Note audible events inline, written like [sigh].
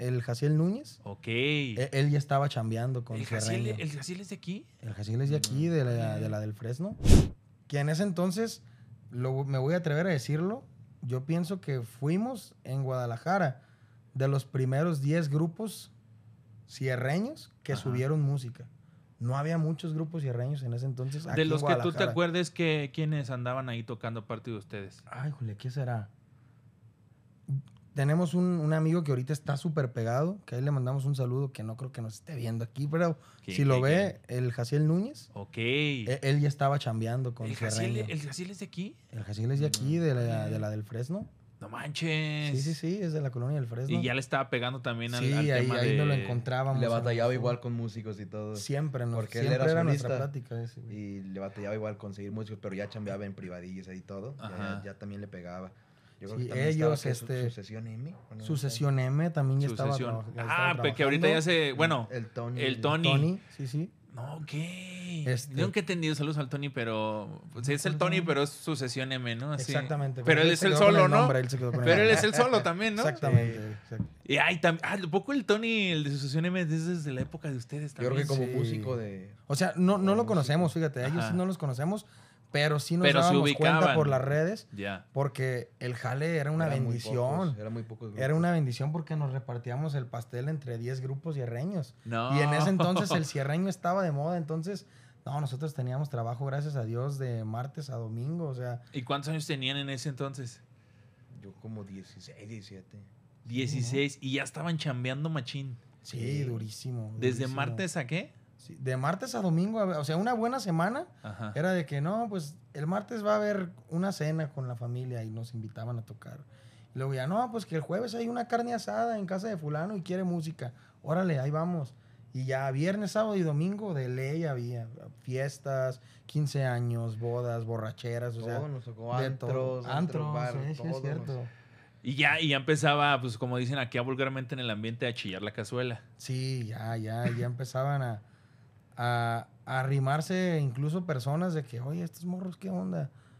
el Jaciel Núñez. Ok. E, él, ya estaba chambeando con el Jaciel, ¿El Jaciel es de aquí? El Jaciel es de aquí, de la, del Fresno. Que en ese entonces, me voy a atrever a decirlo, yo pienso que fuimos en Guadalajara de los primeros 10 grupos cierreños que subieron música. No había muchos grupos sierreños en ese entonces. de los que tú te acuerdes, que, quienes andaban ahí tocando parte de ustedes? Ay, jule, ¿qué será? tenemos un, amigo que ahorita está súper pegado, que ahí le mandamos un saludo, que no creo que nos esté viendo aquí, pero si lo ve, el Jaciel Núñez. Ok. E, él, ya estaba chambeando con ¿El Jaciel, ¿El Jaciel es de aquí? El Jaciel es de aquí, de la, del Fresno. No manches. Sí, sí, sí, es de la colonia del Fresno. Y ya le estaba pegando también al, sí, al no lo encontrábamos. Le batallaba igual con músicos y todo. Siempre, Porque él era, nuestra plática. Ese, y le batallaba igual conseguir músicos, pero ya chambeaba en privadillas y todo. Ya, ya, también le pegaba. Yo ellos, este. Sucesión M. Sucesión M también ya estaba, ah, pues que ahorita ya se. Bueno, el Tony. El Tony. sí, sí. No, ok. Este. que he saludos al Tony, pero. Sí, pues, es el Tony, pero es sucesión M, ¿no? Exactamente. Pues, pero, él, es el solo, ¿no? pero él es el solo también, ¿no? Exactamente. y hay también. Ah, poco el Tony, el de sucesión M, desde la época de ustedes también. Yo creo que como músico de. O sea, no, no lo conocemos, fíjate. Ellos sí no los conocemos. Pero sí nos dábamos cuenta por las redes, porque el jale era una bendición. era muy pocos Era una bendición porque nos repartíamos el pastel entre 10 grupos cierreños. Y en ese entonces el [laughs] cierreño estaba de moda, entonces... No, nosotros teníamos trabajo, gracias a Dios, de martes a domingo, o sea... ¿Y cuántos años tenían en ese entonces? Yo como 16, 17. 16, y ya estaban chambeando machín. Sí, durísimo. ¿Desde martes a qué? de martes a domingo, o sea, una buena semana era de que no, pues el martes va a haber una cena con la familia y nos invitaban a tocar. luego ya, no, pues que el jueves hay una carne asada en casa de fulano y quiere música. Órale, ahí vamos. Y ya viernes, sábado y domingo de ley había fiestas, 15 años, bodas, borracheras, o sea, nos tocó antros, antros, sí es cierto. Y ya, y ya empezaba, pues como dicen aquí vulgarmente en el ambiente, a chillar la cazuela. Sí, ya, ya, ya empezaban a, a, arrimarse incluso personas de que, oye, estos morros, ¿qué onda?